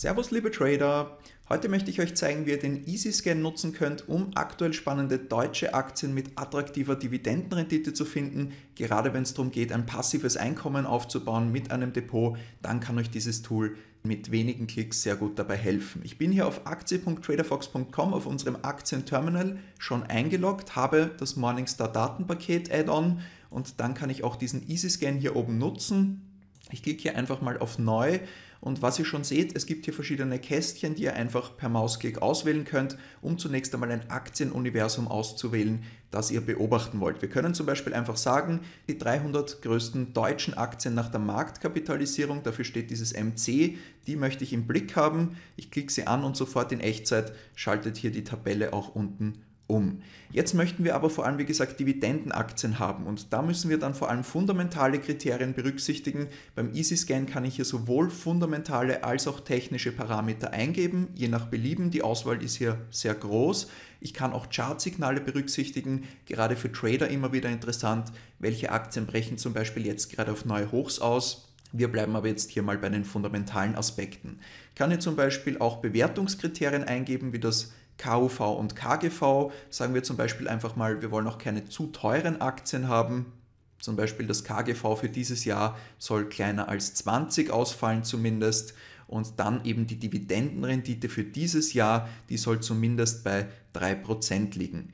Servus liebe Trader! Heute möchte ich euch zeigen, wie ihr den EasyScan nutzen könnt, um aktuell spannende deutsche Aktien mit attraktiver Dividendenrendite zu finden. Gerade wenn es darum geht, ein passives Einkommen aufzubauen mit einem Depot, dann kann euch dieses Tool mit wenigen Klicks sehr gut dabei helfen. Ich bin hier auf aktie.traderfox.com auf unserem Aktienterminal schon eingeloggt, habe das Morningstar Datenpaket Add-on und dann kann ich auch diesen EasyScan hier oben nutzen. Ich klicke hier einfach mal auf Neu und was ihr schon seht, es gibt hier verschiedene Kästchen, die ihr einfach per Mausklick auswählen könnt, um zunächst einmal ein Aktienuniversum auszuwählen, das ihr beobachten wollt. Wir können zum Beispiel einfach sagen, die 300 größten deutschen Aktien nach der Marktkapitalisierung, dafür steht dieses MC, die möchte ich im Blick haben. Ich klicke sie an und sofort in Echtzeit schaltet hier die Tabelle auch unten um. Jetzt möchten wir aber vor allem, wie gesagt, Dividendenaktien haben und da müssen wir dann vor allem fundamentale Kriterien berücksichtigen. Beim EasyScan kann ich hier sowohl fundamentale als auch technische Parameter eingeben, je nach Belieben. Die Auswahl ist hier sehr groß. Ich kann auch Chartsignale berücksichtigen, gerade für Trader immer wieder interessant, welche Aktien brechen zum Beispiel jetzt gerade auf neue Hochs aus. Wir bleiben aber jetzt hier mal bei den fundamentalen Aspekten. Ich kann hier zum Beispiel auch Bewertungskriterien eingeben, wie das KUV und KGV. Sagen wir zum Beispiel einfach mal, wir wollen auch keine zu teuren Aktien haben. Zum Beispiel das KGV für dieses Jahr soll kleiner als 20 ausfallen zumindest. Und dann eben die Dividendenrendite für dieses Jahr, die soll zumindest bei 3% liegen.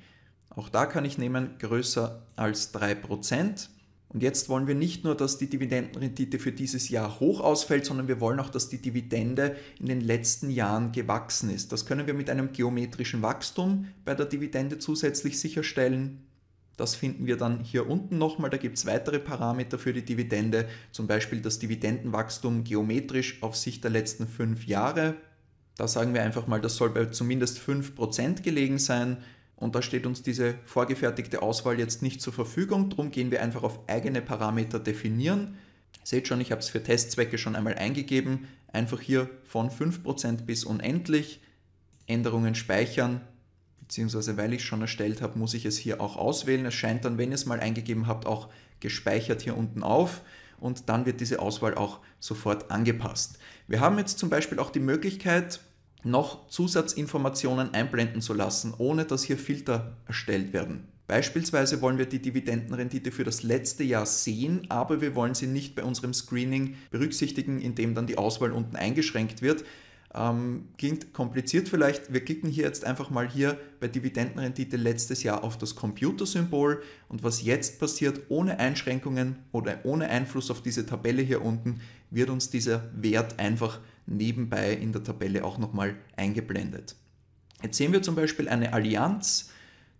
Auch da kann ich nehmen, größer als 3%. Und jetzt wollen wir nicht nur, dass die Dividendenrendite für dieses Jahr hoch ausfällt, sondern wir wollen auch, dass die Dividende in den letzten Jahren gewachsen ist. Das können wir mit einem geometrischen Wachstum bei der Dividende zusätzlich sicherstellen. Das finden wir dann hier unten nochmal. Da gibt es weitere Parameter für die Dividende, zum Beispiel das Dividendenwachstum geometrisch auf Sicht der letzten fünf Jahre. Da sagen wir einfach mal, das soll bei zumindest 5% gelegen sein. Und da steht uns diese vorgefertigte Auswahl jetzt nicht zur Verfügung. Darum gehen wir einfach auf eigene Parameter definieren. seht schon, ich habe es für Testzwecke schon einmal eingegeben. Einfach hier von 5% bis unendlich. Änderungen speichern. Beziehungsweise weil ich es schon erstellt habe, muss ich es hier auch auswählen. Es scheint dann, wenn ihr es mal eingegeben habt, auch gespeichert hier unten auf und dann wird diese Auswahl auch sofort angepasst. Wir haben jetzt zum Beispiel auch die Möglichkeit, noch Zusatzinformationen einblenden zu lassen, ohne dass hier Filter erstellt werden. Beispielsweise wollen wir die Dividendenrendite für das letzte Jahr sehen, aber wir wollen sie nicht bei unserem Screening berücksichtigen, indem dann die Auswahl unten eingeschränkt wird. Ähm, klingt kompliziert vielleicht. Wir klicken hier jetzt einfach mal hier bei Dividendenrendite letztes Jahr auf das Computersymbol und was jetzt passiert, ohne Einschränkungen oder ohne Einfluss auf diese Tabelle hier unten, wird uns dieser Wert einfach nebenbei in der Tabelle auch nochmal eingeblendet. Jetzt sehen wir zum Beispiel eine Allianz,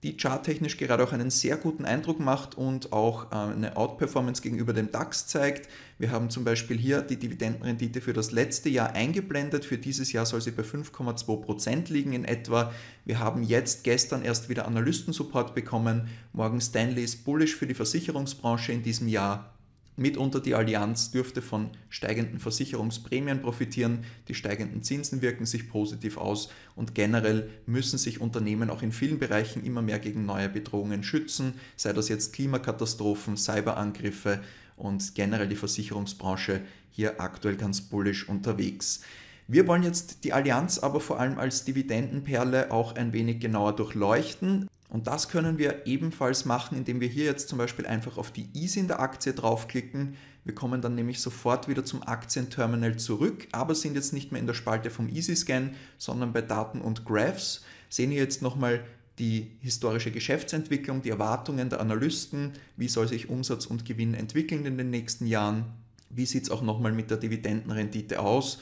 die charttechnisch gerade auch einen sehr guten Eindruck macht und auch äh, eine Outperformance gegenüber dem DAX zeigt. Wir haben zum Beispiel hier die Dividendenrendite für das letzte Jahr eingeblendet. Für dieses Jahr soll sie bei 5,2% liegen in etwa. Wir haben jetzt gestern erst wieder Analystensupport bekommen. Morgan Stanley ist bullish für die Versicherungsbranche in diesem Jahr. Mitunter die Allianz dürfte von steigenden Versicherungsprämien profitieren, die steigenden Zinsen wirken sich positiv aus und generell müssen sich Unternehmen auch in vielen Bereichen immer mehr gegen neue Bedrohungen schützen, sei das jetzt Klimakatastrophen, Cyberangriffe und generell die Versicherungsbranche hier aktuell ganz bullisch unterwegs. Wir wollen jetzt die Allianz aber vor allem als Dividendenperle auch ein wenig genauer durchleuchten. Und das können wir ebenfalls machen, indem wir hier jetzt zum Beispiel einfach auf die Ease in der Aktie draufklicken. Wir kommen dann nämlich sofort wieder zum Aktienterminal zurück, aber sind jetzt nicht mehr in der Spalte vom Easy-Scan, sondern bei Daten und Graphs. Sehen hier jetzt nochmal die historische Geschäftsentwicklung, die Erwartungen der Analysten, wie soll sich Umsatz und Gewinn entwickeln in den nächsten Jahren, wie sieht es auch nochmal mit der Dividendenrendite aus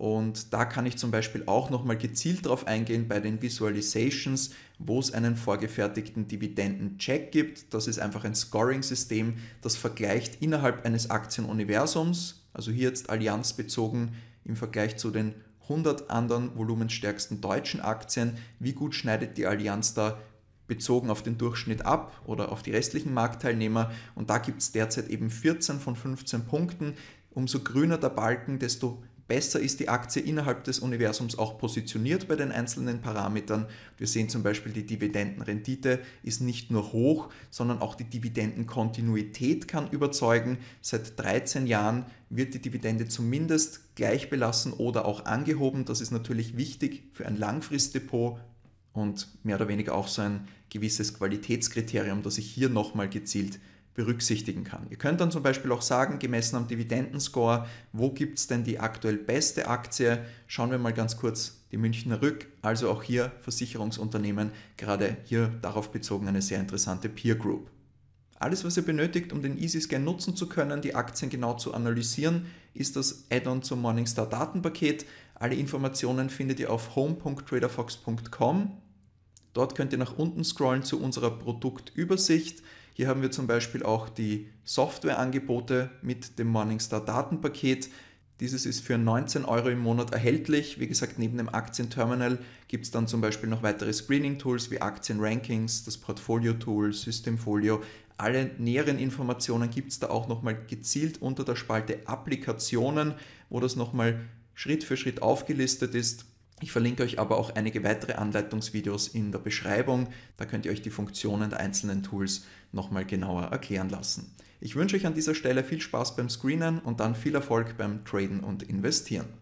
und da kann ich zum Beispiel auch nochmal gezielt drauf eingehen bei den Visualizations, wo es einen vorgefertigten Dividenden-Check gibt. Das ist einfach ein Scoring-System, das vergleicht innerhalb eines Aktienuniversums, also hier jetzt Allianz bezogen im Vergleich zu den 100 anderen volumenstärksten deutschen Aktien, wie gut schneidet die Allianz da bezogen auf den Durchschnitt ab oder auf die restlichen Marktteilnehmer. Und da gibt es derzeit eben 14 von 15 Punkten. Umso grüner der Balken, desto Besser ist die Aktie innerhalb des Universums auch positioniert bei den einzelnen Parametern. Wir sehen zum Beispiel, die Dividendenrendite ist nicht nur hoch, sondern auch die Dividendenkontinuität kann überzeugen. Seit 13 Jahren wird die Dividende zumindest gleich belassen oder auch angehoben. Das ist natürlich wichtig für ein Langfristdepot und mehr oder weniger auch so ein gewisses Qualitätskriterium, das ich hier nochmal gezielt berücksichtigen kann. Ihr könnt dann zum Beispiel auch sagen, gemessen am Dividendenscore, wo gibt es denn die aktuell beste Aktie? Schauen wir mal ganz kurz die Münchner Rück, also auch hier Versicherungsunternehmen, gerade hier darauf bezogen eine sehr interessante Peer Group. Alles, was ihr benötigt, um den EasyScan nutzen zu können, die Aktien genau zu analysieren, ist das Add-on zum Morningstar Datenpaket. Alle Informationen findet ihr auf home.traderfox.com Dort könnt ihr nach unten scrollen zu unserer Produktübersicht. Hier haben wir zum Beispiel auch die Softwareangebote mit dem Morningstar Datenpaket. Dieses ist für 19 Euro im Monat erhältlich. Wie gesagt, neben dem Aktienterminal gibt es dann zum Beispiel noch weitere Screening-Tools wie Aktienrankings, das Portfolio-Tool, Systemfolio. Alle näheren Informationen gibt es da auch nochmal gezielt unter der Spalte Applikationen, wo das nochmal Schritt für Schritt aufgelistet ist. Ich verlinke euch aber auch einige weitere Anleitungsvideos in der Beschreibung. Da könnt ihr euch die Funktionen der einzelnen Tools nochmal genauer erklären lassen. Ich wünsche euch an dieser Stelle viel Spaß beim Screenen und dann viel Erfolg beim Traden und Investieren.